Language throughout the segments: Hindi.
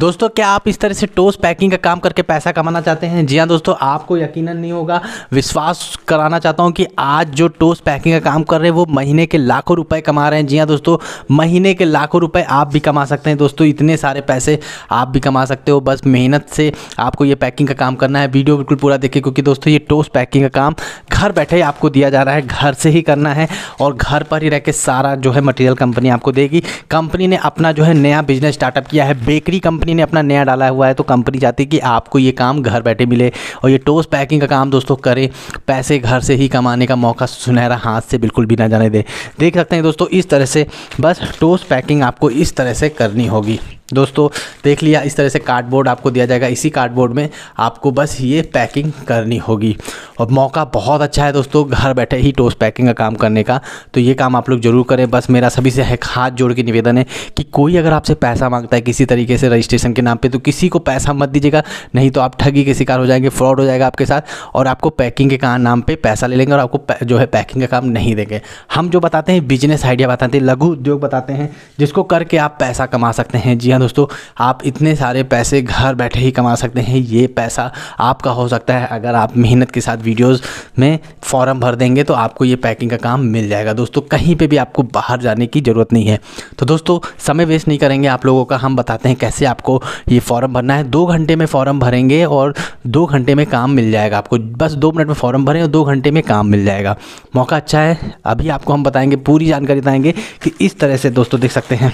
दोस्तों क्या आप इस तरह से टोस पैकिंग का काम करके पैसा कमाना चाहते हैं जी हाँ दोस्तों आपको यकीनन नहीं होगा विश्वास कराना चाहता हूँ कि आज जो टोस पैकिंग का काम कर रहे हैं वो महीने के लाखों रुपए कमा रहे हैं जी हाँ दोस्तों महीने के लाखों रुपए आप भी कमा सकते हैं दोस्तों इतने सारे पैसे आप भी कमा सकते हो बस मेहनत से आपको ये पैकिंग का काम करना है वीडियो बिल्कुल पूरा देखिए क्योंकि दोस्तों ये टोस पैकिंग का काम घर बैठे ही आपको दिया जा रहा है घर से ही करना है और घर पर ही रह के सारा जो है मटेरियल कंपनी आपको देगी कंपनी ने अपना जो है नया बिजनेस स्टार्टअप किया है बेकरी कंपनी कंपनी ने अपना नया डाला हुआ है तो कंपनी चाहती है कि आपको ये काम घर बैठे मिले और ये टोस पैकिंग का काम दोस्तों करें पैसे घर से ही कमाने का मौका सुनहरा हाथ से बिल्कुल भी ना जाने दे। देख सकते हैं दोस्तों इस तरह से बस टोस पैकिंग आपको इस तरह से करनी होगी दोस्तों देख लिया इस तरह से कार्डबोर्ड आपको दिया जाएगा इसी कार्डबोर्ड में आपको बस ये पैकिंग करनी होगी और मौका बहुत अच्छा है दोस्तों घर बैठे ही टोस पैकिंग का काम करने का तो ये काम आप लोग ज़रूर करें बस मेरा सभी से हाथ जोड़ के निवेदन है कि कोई अगर आपसे पैसा मांगता है किसी तरीके से रजिस्ट्रेशन के नाम पर तो किसी को पैसा मत दीजिएगा नहीं तो आप ठगी के शिकार हो जाएंगे फ्रॉड हो जाएगा आपके साथ और आपको पैकिंग के का नाम पर पैसा ले लेंगे और आपको जो है पैकिंग का काम नहीं देंगे हम जो बताते हैं बिजनेस आइडिया बताते हैं लघु उद्योग बताते हैं जिसको करके आप पैसा कमा सकते हैं जी हाँ, दोस्तों आप इतने सारे पैसे घर बैठे ही कमा सकते हैं ये पैसा आपका हो सकता है अगर आप मेहनत के साथ वीडियोस में फॉर्म भर देंगे तो आपको ये पैकिंग का काम मिल जाएगा दोस्तों कहीं पे भी आपको बाहर जाने की ज़रूरत नहीं है तो दोस्तों समय वेस्ट नहीं करेंगे आप लोगों का हम बताते हैं कैसे आपको ये फॉर्म भरना है दो घंटे में फॉर्म भरेंगे और दो घंटे में काम मिल जाएगा आपको बस दो मिनट में फॉर्म भरें और दो घंटे में काम मिल जाएगा मौका अच्छा है अभी आपको हम बताएँगे पूरी जानकारी बताएँगे कि इस तरह से दोस्तों देख सकते हैं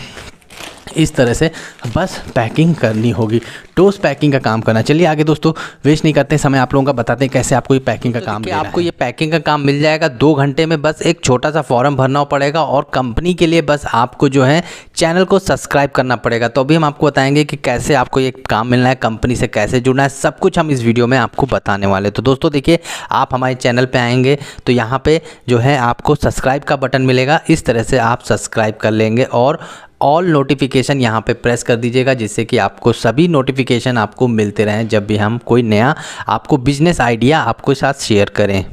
इस तरह से बस पैकिंग करनी होगी टोस्ट पैकिंग का काम करना चलिए आगे दोस्तों वेस्ट नहीं करते समय आप लोगों का बताते हैं कैसे आपको ये पैकिंग का तो काम आपको ये पैकिंग का काम मिल जाएगा दो घंटे में बस एक छोटा सा फॉर्म भरना पड़ेगा और कंपनी के लिए बस आपको जो है चैनल को सब्सक्राइब करना पड़ेगा तो अभी हम आपको बताएंगे कि कैसे आपको ये काम मिलना है कंपनी से कैसे जुड़ना है सब कुछ हम इस वीडियो में आपको बताने वाले तो दोस्तों देखिए आप हमारे चैनल पर आएंगे तो यहाँ पर जो है आपको सब्सक्राइब का बटन मिलेगा इस तरह से आप सब्सक्राइब कर लेंगे और ऑल नोटिफिकेशन यहाँ पे प्रेस कर दीजिएगा जिससे कि आपको सभी नोटिफिकेशन आपको मिलते रहें जब भी हम कोई नया आपको बिजनेस आइडिया आपके साथ शेयर करें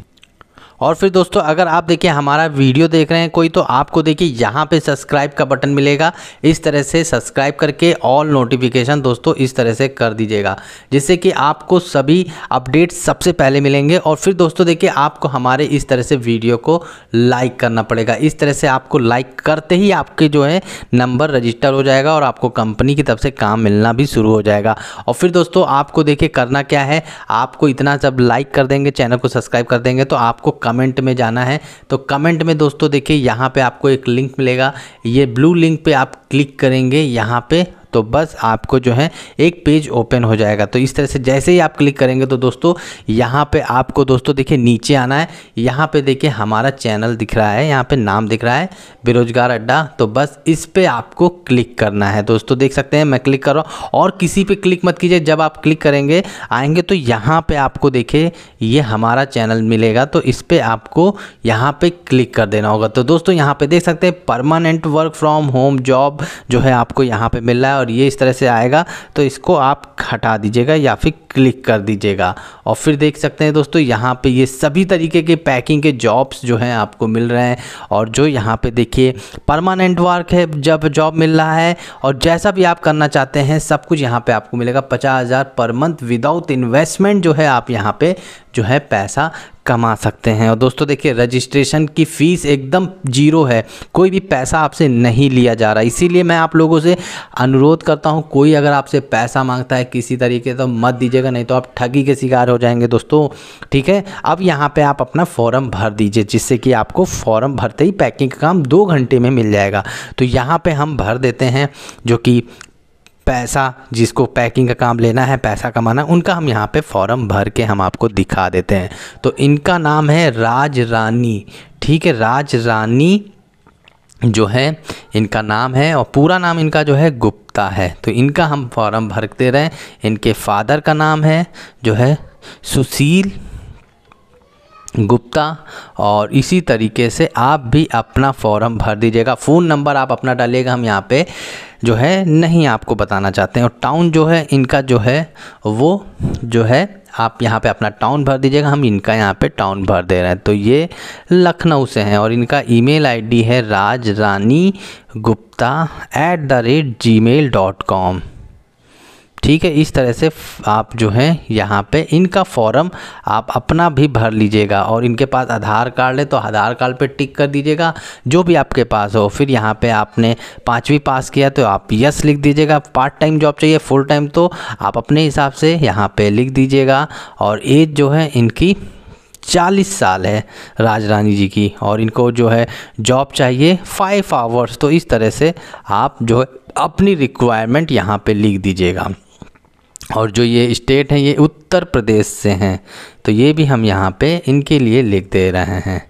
और फिर दोस्तों अगर आप देखिए हमारा वीडियो देख रहे हैं कोई तो आपको देखिए यहाँ पे सब्सक्राइब का बटन मिलेगा इस तरह से सब्सक्राइब करके ऑल नोटिफिकेशन दोस्तों इस तरह से कर दीजिएगा जिससे कि आपको सभी अपडेट सबसे पहले मिलेंगे और फिर दोस्तों देखिए आपको हमारे इस तरह से वीडियो को लाइक करना पड़ेगा इस तरह से आपको लाइक करते ही आपके जो है नंबर रजिस्टर हो जाएगा और आपको कंपनी की तरफ से काम मिलना भी शुरू हो जाएगा और फिर दोस्तों आपको देखिए करना क्या है आपको इतना जब लाइक कर देंगे चैनल को सब्सक्राइब कर देंगे तो आपको कमेंट में जाना है तो कमेंट में दोस्तों देखिए यहाँ पे आपको एक लिंक मिलेगा ये ब्लू लिंक पे आप क्लिक करेंगे यहाँ पे तो बस आपको जो है एक पेज ओपन हो जाएगा तो इस तरह से जैसे ही आप क्लिक करेंगे तो दोस्तों यहाँ पे आपको दोस्तों देखिए नीचे आना है यहाँ पे देखिए हमारा चैनल दिख रहा है यहाँ पे नाम दिख रहा है बेरोजगार अड्डा तो बस इस पर आपको क्लिक करना है दोस्तों देख सकते हैं मैं क्लिक कर रहा हूँ और किसी पर क्लिक मत कीजिए जब आप क्लिक करेंगे आएंगे तो यहाँ पर आपको देखिए ये हमारा चैनल मिलेगा तो इस पर आपको यहाँ पर क्लिक कर देना होगा तो दोस्तों यहाँ पर देख सकते हैं permanent work from home job जो है आपको यहाँ पर मिल रहा है और ये इस तरह से आएगा तो इसको आप हटा दीजिएगा या फिर क्लिक कर दीजिएगा और फिर देख सकते हैं दोस्तों यहाँ पे ये सभी तरीके के पैकिंग के जॉब्स जो हैं आपको मिल रहे हैं और जो यहाँ पे देखिए परमानेंट वर्क है जब जॉब मिल रहा है और जैसा भी आप करना चाहते हैं सब कुछ यहाँ पे आपको मिलेगा पचास हज़ार पर मंथ विदाउट इन्वेस्टमेंट जो है आप यहाँ पे जो है पैसा कमा सकते हैं और दोस्तों देखिए रजिस्ट्रेशन की फ़ीस एकदम जीरो है कोई भी पैसा आपसे नहीं लिया जा रहा इसीलिए मैं आप लोगों से अनुरोध करता हूं कोई अगर आपसे पैसा मांगता है किसी तरीके से तो मत दीजिएगा नहीं तो आप ठगी के शिकार हो जाएंगे दोस्तों ठीक है अब यहाँ पे आप अपना फॉर्म भर दीजिए जिससे कि आपको फॉर्म भरते ही पैकिंग का काम दो घंटे में मिल जाएगा तो यहाँ पर हम भर देते हैं जो कि पैसा जिसको पैकिंग का काम लेना है पैसा कमाना उनका हम यहाँ पे फॉर्म भर के हम आपको दिखा देते हैं तो इनका नाम है राज रानी ठीक है राज रानी जो है इनका नाम है और पूरा नाम इनका जो है गुप्ता है तो इनका हम फॉर्म भरते रहें इनके फादर का नाम है जो है सुशील गुप्ता और इसी तरीके से आप भी अपना फॉर्म भर दीजिएगा फ़ोन नंबर आप अपना डालिएगा हम यहाँ पे जो है नहीं आपको बताना चाहते हैं और टाउन जो है इनका जो है वो जो है आप यहाँ पे अपना टाउन भर दीजिएगा हम इनका यहाँ पे टाउन भर दे रहे हैं तो ये लखनऊ से हैं और इनका ईमेल आईडी है Raj Rani Gupta at the rate Gmail dot com ठीक है इस तरह से आप जो है यहाँ पे इनका फॉर्म आप अपना भी भर लीजिएगा और इनके पास आधार कार्ड है तो आधार कार्ड पे टिक कर दीजिएगा जो भी आपके पास हो फिर यहाँ पे आपने पाँचवीं पास किया तो आप यस लिख दीजिएगा पार्ट टाइम जॉब चाहिए फुल टाइम तो आप अपने हिसाब से यहाँ पे लिख दीजिएगा और एज जो है इनकी चालीस साल है राज रानी जी की और इनको जो है जॉब चाहिए फाइव आवर्स तो इस तरह से आप जो है अपनी रिक्वायरमेंट यहाँ पे लिख दीजिएगा और जो ये स्टेट हैं ये उत्तर प्रदेश से हैं तो ये भी हम यहाँ पे इनके लिए लिख दे रहे हैं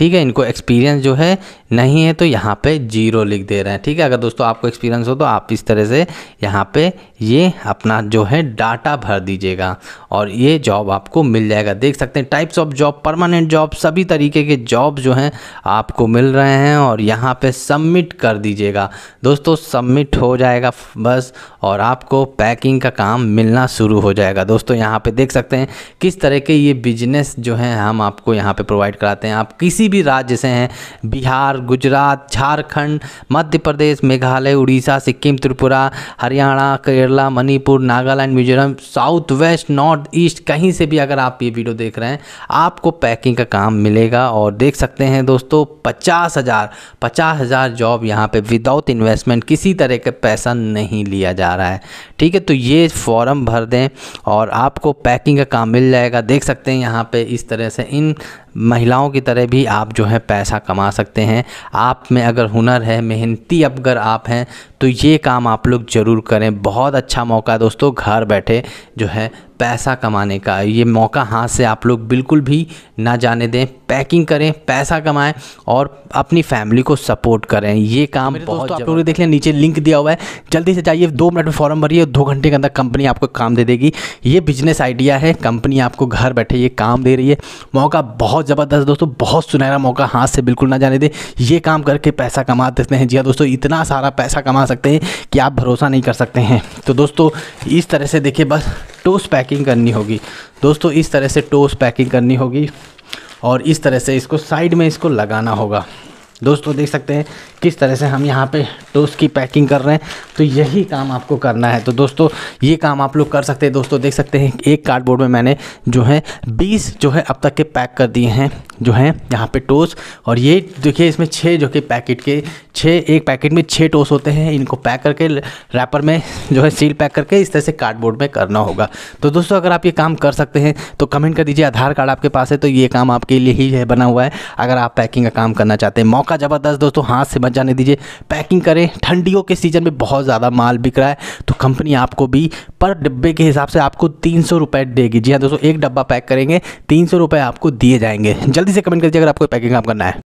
ठीक है इनको एक्सपीरियंस जो है नहीं है तो यहाँ पे जीरो लिख दे रहे हैं ठीक है अगर दोस्तों आपको एक्सपीरियंस हो तो आप इस तरह से यहाँ पे ये अपना जो है डाटा भर दीजिएगा और ये जॉब आपको मिल जाएगा देख सकते हैं types of job permanent job सभी तरीके के जॉब जो हैं आपको मिल रहे हैं और यहाँ पर सबमिट कर दीजिएगा दोस्तों सबमिट हो जाएगा बस और आपको पैकिंग का काम मिलना शुरू हो जाएगा दोस्तों यहाँ पर देख सकते हैं किस तरह के ये बिजनेस जो है हम आपको यहाँ पर प्रोवाइड कराते हैं आप किसी भी राज्य से हैं Bihar Gujarat Jharkhand Madhya Pradesh Meghalaya Orissa Sikkim Tripura Haryana Kerala Manipur Nagaland Mizoram south west north east कहीं से भी अगर आप ये वीडियो देख रहे हैं आपको पैकिंग का काम मिलेगा और देख सकते हैं दोस्तों पचास हज़ार पचास हज़ार जॉब यहाँ पे विदाउट इन्वेस्टमेंट किसी तरह का पैसा नहीं लिया जा रहा है ठीक है तो ये फॉर्म भर दें और आपको पैकिंग का काम मिल जाएगा देख सकते हैं यहाँ पे इस तरह से इन महिलाओं की तरह भी आप जो है पैसा कमा सकते हैं आप में अगर हुनर है मेहनती अगर आप हैं तो ये काम आप लोग ज़रूर करें बहुत अच्छा मौका दोस्तों घर बैठे जो है पैसा कमाने का ये मौका हाथ से आप लोग बिल्कुल भी ना जाने दें पैकिंग करें पैसा कमाएं और अपनी फैमिली को सपोर्ट करें ये काम तो बहुत आप लोग देख लें नीचे लिंक दिया हुआ है जल्दी से जाइए दो मिनट में फॉर्म भरिए दो घंटे के अंदर कंपनी आपको काम दे देगी ये बिजनेस आइडिया है कंपनी आपको घर बैठे ये काम दे रही है मौका बहुत ज़बरदस्त दोस्तों बहुत सुनहरा मौका हाथ से बिल्कुल ना जाने दें ये काम करके पैसा कमा देते हैं जी हाँ दोस्तों इतना सारा पैसा कमा सकते हैं कि आप भरोसा नहीं कर सकते हैं तो दोस्तों इस तरह से देखिए बस टोस पैकिंग करनी होगी दोस्तों इस तरह से टोस पैकिंग करनी होगी और इस तरह से इसको साइड में इसको लगाना होगा दोस्तों देख सकते हैं किस तरह से हम यहाँ पे टोस्ट की पैकिंग कर रहे हैं तो यही काम आपको करना है तो दोस्तों ये काम आप लोग कर सकते हैं दोस्तों देख सकते हैं एक कार्डबोर्ड में मैंने जो है बीस जो है अब तक के पैक कर दिए हैं जो है यहाँ पे टोस्ट और ये देखिए इसमें छः जो कि पैकेट के छः एक पैकेट में छः टोस होते हैं इनको पैक करके रैपर में जो है सील पैक करके इस तरह से कार्डबोर्ड में करना होगा तो दोस्तों अगर आप ये काम कर सकते हैं तो कमेंट कर दीजिए आधार कार्ड आपके पास है तो ये काम आपके लिए ही है बना हुआ है अगर आप पैकिंग का काम करना चाहते हैं मॉक आपका ज़बरदस्त दोस्तों हाथ से मत जाने दीजिए पैकिंग करें ठंडियों के सीज़न में बहुत ज़्यादा माल बिक रहा है तो कंपनी आपको भी पर डिब्बे के हिसाब से आपको तीन सौ रुपये देगी जी हाँ दोस्तों एक डब्बा पैक करेंगे तीन सौ रुपये आपको दिए जाएंगे जल्दी से कमेंट कर दीजिए अगर आपको पैकिंग काम करना है